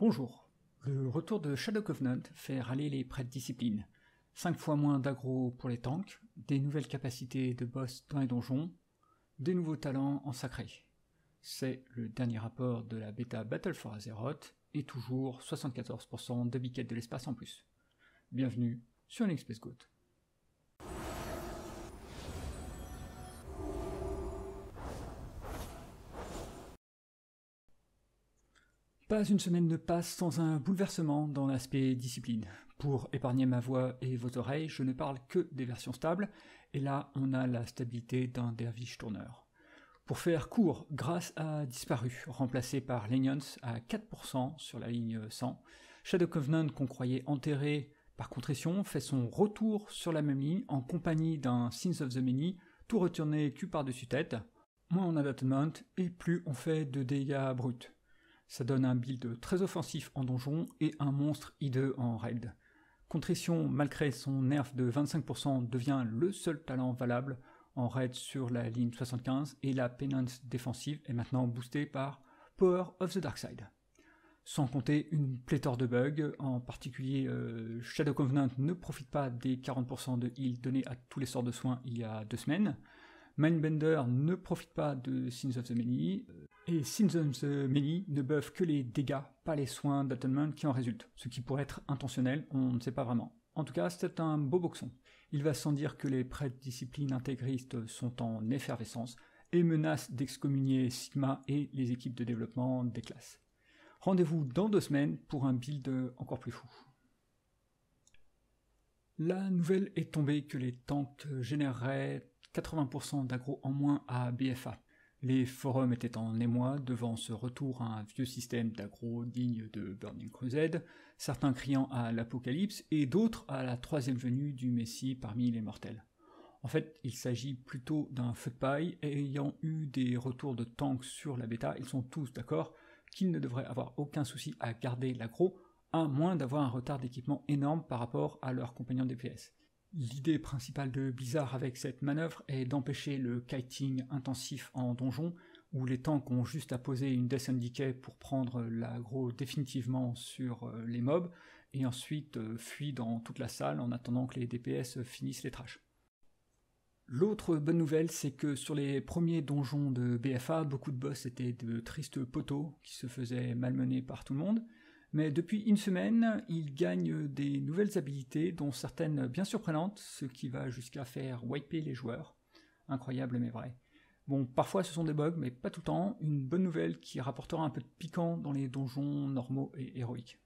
Bonjour. Le retour de Shadow Covenant fait râler les prêtres disciplines. 5 fois moins d'aggro pour les tanks, des nouvelles capacités de boss dans les donjons, des nouveaux talents en sacré. C'est le dernier rapport de la bêta Battle for Azeroth, et toujours 74% de biquettes de l'espace en plus. Bienvenue sur Goat. Pas une semaine ne passe sans un bouleversement dans l'aspect discipline. Pour épargner ma voix et vos oreilles, je ne parle que des versions stables, et là on a la stabilité d'un dervish tourneur. Pour faire court, grâce a disparu, remplacé par Lenions à 4% sur la ligne 100. Shadow Covenant, qu'on croyait enterré par contrition, fait son retour sur la même ligne en compagnie d'un Sins of the Many, tout retourné cul par-dessus tête. Moins on a et plus on fait de dégâts bruts. Ça donne un build très offensif en donjon et un monstre hideux en raid. Contrition, malgré son nerf de 25%, devient le seul talent valable en raid sur la ligne 75 et la penance défensive est maintenant boostée par Power of the Dark Side. Sans compter une pléthore de bugs, en particulier euh, Shadow Covenant ne profite pas des 40% de heal donnés à tous les sorts de soins il y a deux semaines, Mindbender ne profite pas de Sins of the Many, euh, et Sins of the Many ne buff que les dégâts, pas les soins d'Atonement qui en résultent, ce qui pourrait être intentionnel, on ne sait pas vraiment. En tout cas, c'est un beau boxon. Il va sans dire que les prêtres disciplines intégristes sont en effervescence et menacent d'excommunier Sigma et les équipes de développement des classes. Rendez-vous dans deux semaines pour un build encore plus fou. La nouvelle est tombée que les tanks généreraient 80% d'agro en moins à BFA. Les forums étaient en émoi devant ce retour à un vieux système d'agro digne de Burning Crusade, certains criant à l'apocalypse et d'autres à la troisième venue du Messie parmi les mortels. En fait, il s'agit plutôt d'un feu de paille, et ayant eu des retours de tanks sur la bêta, ils sont tous d'accord qu'ils ne devraient avoir aucun souci à garder l'agro, à moins d'avoir un retard d'équipement énorme par rapport à leurs compagnons DPS. L'idée principale de Blizzard avec cette manœuvre est d'empêcher le kiting intensif en donjon, où les tanks ont juste à poser une Death Decay pour prendre l'aggro définitivement sur euh, les mobs, et ensuite euh, fuient dans toute la salle en attendant que les DPS finissent les trashs. L'autre bonne nouvelle, c'est que sur les premiers donjons de BFA, beaucoup de boss étaient de tristes poteaux qui se faisaient malmener par tout le monde, mais depuis une semaine, il gagne des nouvelles habilités, dont certaines bien surprenantes, ce qui va jusqu'à faire wiper les joueurs. Incroyable mais vrai. Bon, parfois ce sont des bugs, mais pas tout le temps. Une bonne nouvelle qui rapportera un peu de piquant dans les donjons normaux et héroïques.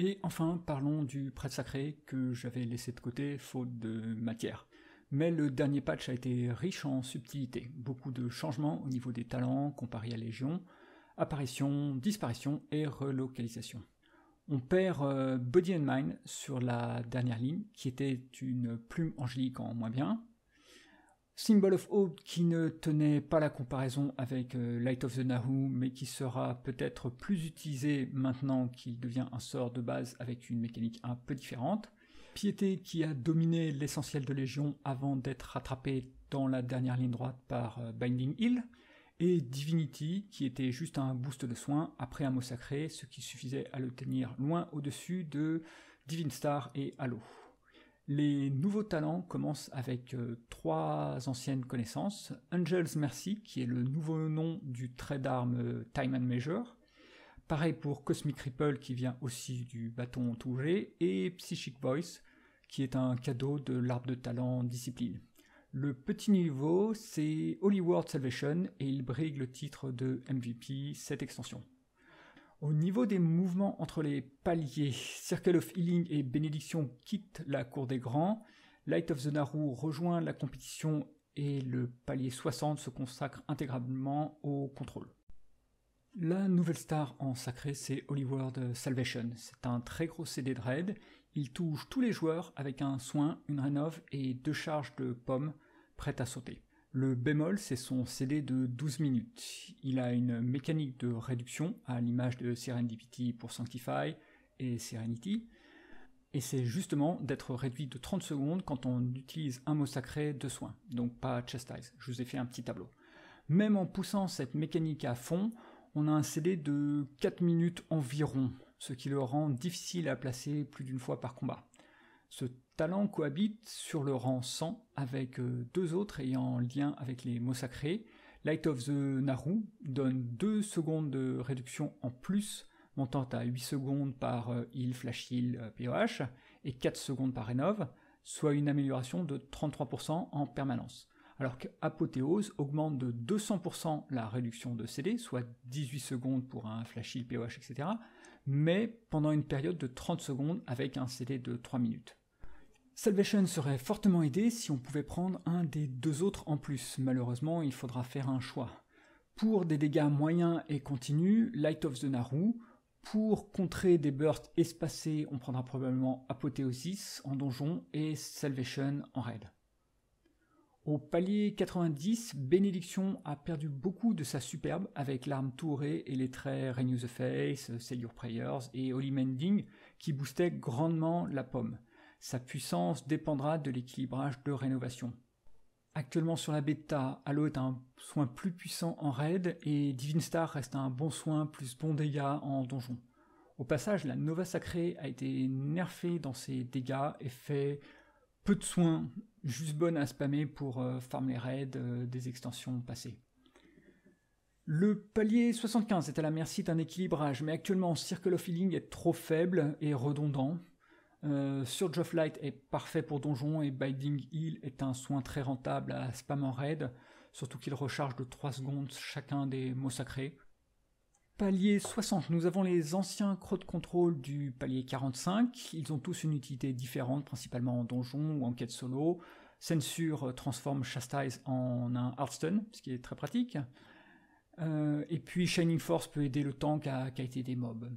Et enfin, parlons du prêtre sacré que j'avais laissé de côté faute de matière. Mais le dernier patch a été riche en subtilités, beaucoup de changements au niveau des talents comparés à Légion, apparition, disparition et relocalisation. On perd euh, Body and Mind sur la dernière ligne, qui était une plume angélique en moins bien. Symbol of Hope qui ne tenait pas la comparaison avec euh, Light of the Nahu, mais qui sera peut-être plus utilisé maintenant qu'il devient un sort de base avec une mécanique un peu différente. Piété qui a dominé l'essentiel de Légion avant d'être rattrapé dans la dernière ligne droite par euh, Binding Hill et Divinity, qui était juste un boost de soins après un mot sacré, ce qui suffisait à le tenir loin au-dessus de Divine Star et Halo. Les nouveaux talents commencent avec euh, trois anciennes connaissances. Angel's Mercy, qui est le nouveau nom du trait d'arme euh, Time and Measure. Pareil pour Cosmic Ripple, qui vient aussi du bâton touré Et Psychic Voice, qui est un cadeau de l'arbre de talent Discipline. Le petit niveau, c'est World Salvation et il brigue le titre de MVP, cette extension. Au niveau des mouvements entre les paliers, Circle of Healing et Bénédiction quittent la cour des grands, Light of the Naru rejoint la compétition et le palier 60 se consacre intégralement au contrôle. La nouvelle star en sacré, c'est World Salvation. C'est un très gros CD de raid il touche tous les joueurs avec un soin, une rénove et deux charges de pommes prêtes à sauter. Le bémol, c'est son CD de 12 minutes. Il a une mécanique de réduction à l'image de Serendipity pour Sanctify et Serenity, et c'est justement d'être réduit de 30 secondes quand on utilise un mot sacré de soin, donc pas chastise. Je vous ai fait un petit tableau. Même en poussant cette mécanique à fond, on a un CD de 4 minutes environ, ce qui le rend difficile à placer plus d'une fois par combat. Ce talent cohabite sur le rang 100 avec euh, deux autres ayant lien avec les mots sacrés. Light of the Naru donne 2 secondes de réduction en plus, montant à 8 secondes par euh, heal, flash heal, POH, euh, et 4 secondes par Renov, soit une amélioration de 33% en permanence. Alors qu'Apothéose augmente de 200% la réduction de CD, soit 18 secondes pour un flash heal, POH, etc., mais pendant une période de 30 secondes avec un CD de 3 minutes. Salvation serait fortement aidé si on pouvait prendre un des deux autres en plus. Malheureusement, il faudra faire un choix. Pour des dégâts moyens et continus, Light of the Naru. Pour contrer des bursts espacés, on prendra probablement Apotheosis en donjon et Salvation en raid. Au palier 90, Bénédiction a perdu beaucoup de sa superbe avec l'arme tourée et les traits Renew the Face, Sell Prayers et Holy Mending qui boostaient grandement la pomme. Sa puissance dépendra de l'équilibrage de rénovation. Actuellement sur la bêta, Halo est un soin plus puissant en raid et Divine Star reste un bon soin plus bon dégâts en donjon. Au passage, la Nova Sacrée a été nerfée dans ses dégâts et fait peu de soins, juste bonne à spammer pour euh, farmer farm les raids euh, des extensions passées. Le palier 75 est à la merci d'un équilibrage, mais actuellement Circle of Healing est trop faible et redondant. Euh, Surge of Light est parfait pour donjon et Binding Heal est un soin très rentable à spam en raid, surtout qu'il recharge de 3 secondes chacun des mots sacrés. Palier 60, nous avons les anciens crocs de contrôle du palier 45. Ils ont tous une utilité différente, principalement en donjon ou en quête solo. Censure euh, transforme Chastise en un Hearthstone, ce qui est très pratique. Euh, et puis Shining Force peut aider le tank à qualité des mobs.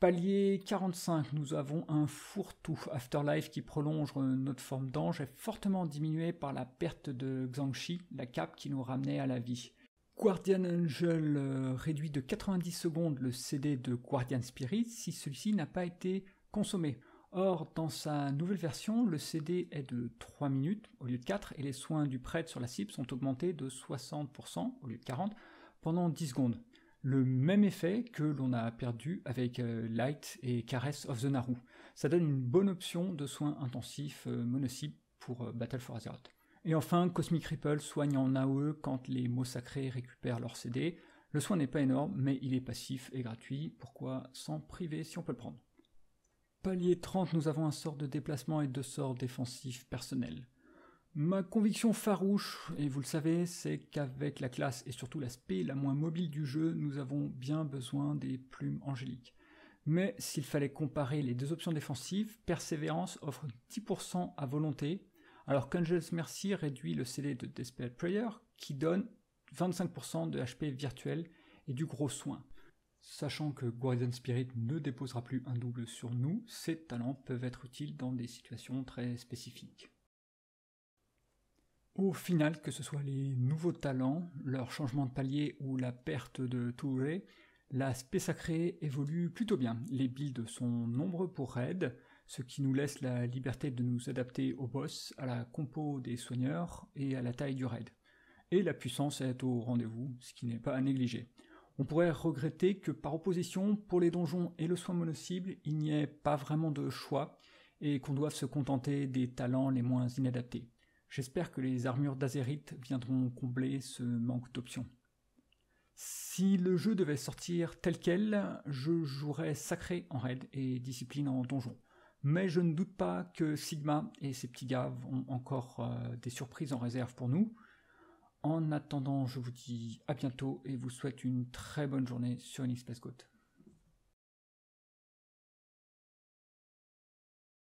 Palier 45, nous avons un fourre-tout Afterlife qui prolonge euh, notre forme d'ange, est fortement diminué par la perte de Xangxi, la cape qui nous ramenait à la vie. Guardian Angel euh, réduit de 90 secondes le CD de Guardian Spirit si celui-ci n'a pas été consommé. Or, dans sa nouvelle version, le CD est de 3 minutes au lieu de 4 et les soins du prêtre sur la cible sont augmentés de 60% au lieu de 40 pendant 10 secondes. Le même effet que l'on a perdu avec euh, Light et Caress of the Naru. Ça donne une bonne option de soins intensifs euh, cible pour Battle for Azeroth. Et enfin, Cosmic Ripple soigne en AOE quand les mots sacrés récupèrent leur CD. Le soin n'est pas énorme, mais il est passif et gratuit, pourquoi s'en priver si on peut le prendre Palier 30, nous avons un sort de déplacement et deux sorts défensifs personnels. Ma conviction farouche, et vous le savez, c'est qu'avec la classe et surtout l'aspect la moins mobile du jeu, nous avons bien besoin des plumes angéliques. Mais s'il fallait comparer les deux options défensives, Persévérance offre 10% à volonté alors Congel's Mercy réduit le CD de Desperate Prayer qui donne 25% de HP virtuel et du gros soin. Sachant que Guardian Spirit ne déposera plus un double sur nous, ces talents peuvent être utiles dans des situations très spécifiques. Au final, que ce soit les nouveaux talents, leur changement de palier ou la perte de Touré, la sacré évolue plutôt bien. Les builds sont nombreux pour raid, ce qui nous laisse la liberté de nous adapter au boss, à la compo des soigneurs et à la taille du raid. Et la puissance est au rendez-vous, ce qui n'est pas à négliger. On pourrait regretter que par opposition, pour les donjons et le soin mono-cible, il n'y ait pas vraiment de choix et qu'on doive se contenter des talents les moins inadaptés. J'espère que les armures d'azérite viendront combler ce manque d'options. Si le jeu devait sortir tel quel, je jouerais sacré en raid et discipline en donjon mais je ne doute pas que Sigma et ses petits gars ont encore euh, des surprises en réserve pour nous. En attendant, je vous dis à bientôt et vous souhaite une très bonne journée sur une espèce Côte.